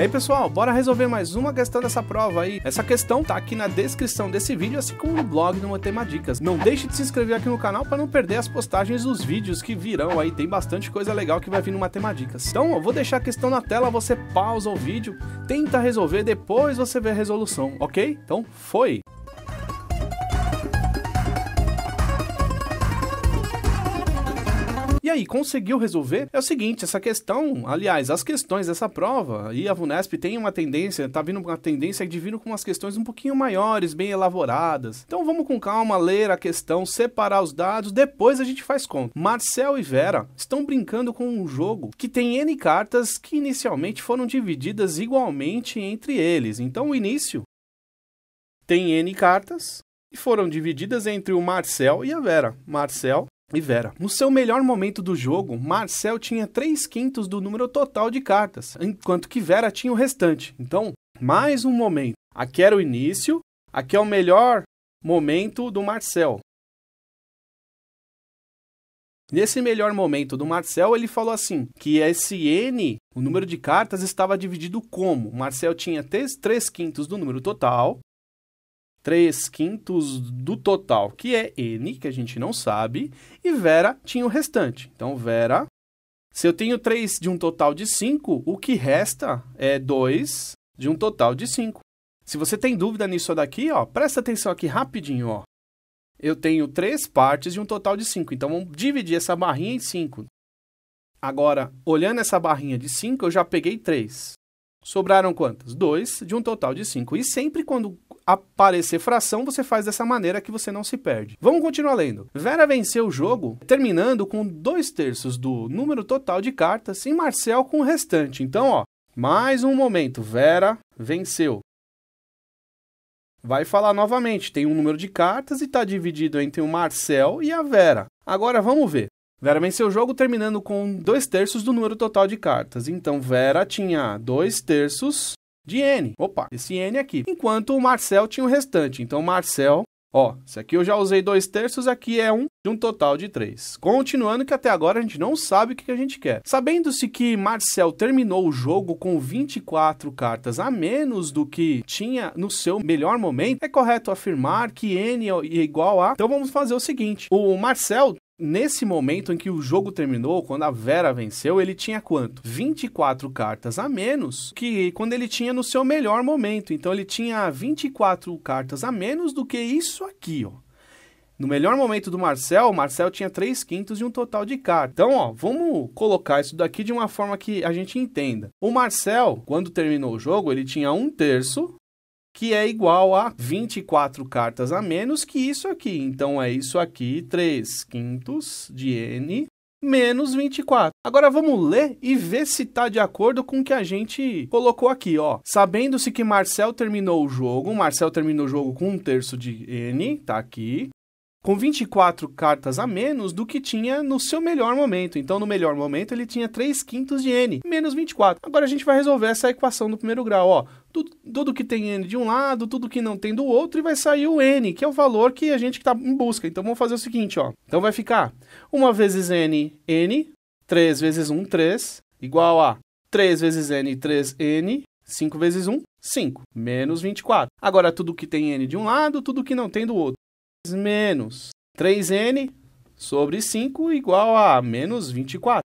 E aí, pessoal, bora resolver mais uma questão dessa prova aí. Essa questão tá aqui na descrição desse vídeo, assim como no blog do Matemáticas. Não deixe de se inscrever aqui no canal para não perder as postagens dos vídeos que virão aí. Tem bastante coisa legal que vai vir no Matemáticas. Então, eu vou deixar a questão na tela, você pausa o vídeo, tenta resolver, depois você vê a resolução, ok? Então, foi! E aí, conseguiu resolver? É o seguinte, essa questão, aliás, as questões dessa prova, e a VUNESP tem uma tendência, tá vindo uma tendência de vir com umas questões um pouquinho maiores, bem elaboradas. Então vamos com calma ler a questão, separar os dados, depois a gente faz conta. Marcel e Vera estão brincando com um jogo que tem N cartas que inicialmente foram divididas igualmente entre eles. Então o início tem N cartas e foram divididas entre o Marcel e a Vera. Marcel e Vera. No seu melhor momento do jogo, Marcel tinha 3 quintos do número total de cartas, enquanto que Vera tinha o restante. Então, mais um momento. Aqui era o início, aqui é o melhor momento do Marcel. Nesse melhor momento do Marcel, ele falou assim: que esse N, o número de cartas, estava dividido como? Marcel tinha 3 quintos do número total, 3 quintos do total, que é N, que a gente não sabe, e Vera tinha o restante. Então, Vera, se eu tenho 3 de um total de 5, o que resta é 2 de um total de 5. Se você tem dúvida nisso daqui, ó, presta atenção aqui rapidinho. Ó. Eu tenho 3 partes de um total de 5, então vamos dividir essa barrinha em 5. Agora, olhando essa barrinha de 5, eu já peguei 3. Sobraram quantas? Dois de um total de cinco. E sempre quando aparecer fração, você faz dessa maneira que você não se perde. Vamos continuar lendo. Vera venceu o jogo terminando com dois terços do número total de cartas e Marcel com o restante. Então, ó, mais um momento. Vera venceu. Vai falar novamente, tem um número de cartas e está dividido entre o Marcel e a Vera. Agora vamos ver. Vera venceu o jogo terminando com dois terços do número total de cartas. Então Vera tinha dois terços de N. Opa, esse N aqui. Enquanto o Marcel tinha o restante. Então Marcel, ó, isso aqui eu já usei dois terços, aqui é um de um total de três. Continuando que até agora a gente não sabe o que a gente quer. Sabendo-se que Marcel terminou o jogo com 24 cartas a menos do que tinha no seu melhor momento, é correto afirmar que N é igual a... Então vamos fazer o seguinte, o Marcel nesse momento em que o jogo terminou, quando a Vera venceu, ele tinha quanto? 24 cartas a menos que quando ele tinha no seu melhor momento. Então ele tinha 24 cartas a menos do que isso aqui, ó. No melhor momento do Marcel, o Marcel tinha 3 quintos e um total de cartas. Então, ó, vamos colocar isso daqui de uma forma que a gente entenda. O Marcel, quando terminou o jogo, ele tinha um terço que é igual a 24 cartas a menos que isso aqui. Então, é isso aqui, 3 quintos de N menos 24. Agora vamos ler e ver se está de acordo com o que a gente colocou aqui, ó. Sabendo-se que Marcel terminou o jogo, Marcel terminou o jogo com um terço de N, tá aqui com 24 cartas a menos do que tinha no seu melhor momento. Então, no melhor momento, ele tinha 3 quintos de n, menos 24. Agora a gente vai resolver essa equação do primeiro grau. Ó, tudo, tudo, que tem n de um lado, tudo que não tem do outro, e vai sair o n, que é o valor que a gente está em busca. Então, vamos fazer o seguinte, ó. Então, vai ficar 1 vezes n, n, 3 vezes 1, 3, igual a 3 vezes n, 3n, 5 vezes 1, 5, menos 24. Agora, tudo que tem n de um lado, tudo que não tem do outro menos 3n sobre 5 igual a menos 24.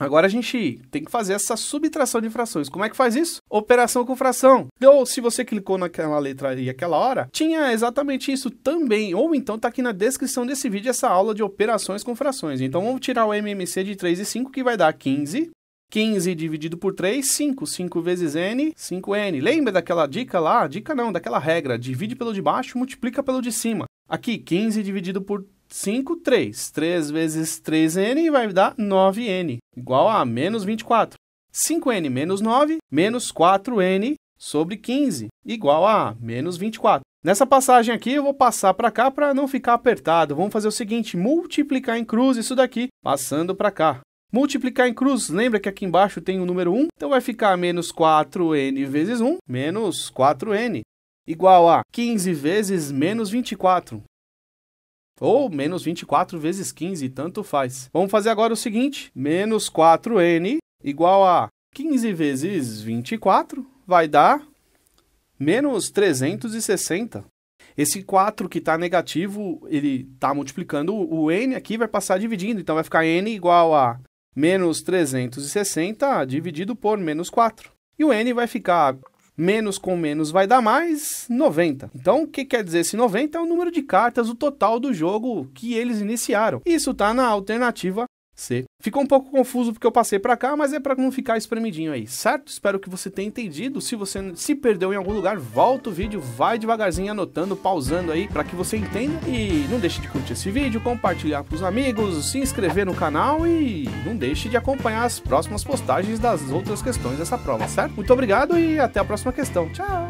Agora a gente tem que fazer essa subtração de frações. Como é que faz isso? Operação com fração. Ou então, se você clicou naquela letra e aquela hora, tinha exatamente isso também. Ou então tá aqui na descrição desse vídeo essa aula de operações com frações. Então vamos tirar o MMC de 3 e 5 que vai dar 15. 15 dividido por 3, 5. 5 vezes n, 5n. Lembra daquela dica lá? Dica não, daquela regra. Divide pelo de baixo, multiplica pelo de cima. Aqui, 15 dividido por 5, 3. 3 vezes 3n vai dar 9n, igual a menos 24. 5n menos 9, menos 4n sobre 15, igual a menos 24. Nessa passagem aqui, eu vou passar para cá para não ficar apertado. Vamos fazer o seguinte, multiplicar em cruz isso daqui, passando para cá. Multiplicar em cruz, lembra que aqui embaixo tem o número 1? Então, vai ficar menos 4n vezes 1, menos 4n igual a 15 vezes menos 24. Ou menos 24 vezes 15, tanto faz. Vamos fazer agora o seguinte: menos 4n igual a 15 vezes 24 vai dar menos 360. Esse 4 que está negativo, ele está multiplicando. O n aqui vai passar dividindo, então vai ficar n igual a menos 360 dividido por menos 4. E o n vai ficar menos com menos vai dar mais, 90. Então, o que quer dizer esse 90 é o número de cartas, o total do jogo que eles iniciaram. Isso está na alternativa C. Ficou um pouco confuso porque eu passei para cá, mas é para não ficar espremidinho aí, certo? Espero que você tenha entendido. Se você se perdeu em algum lugar, volta o vídeo, vai devagarzinho anotando, pausando aí para que você entenda e não deixe de curtir esse vídeo, compartilhar com os amigos, se inscrever no canal e não deixe de acompanhar as próximas postagens das outras questões dessa prova, certo? Muito obrigado e até a próxima questão. Tchau.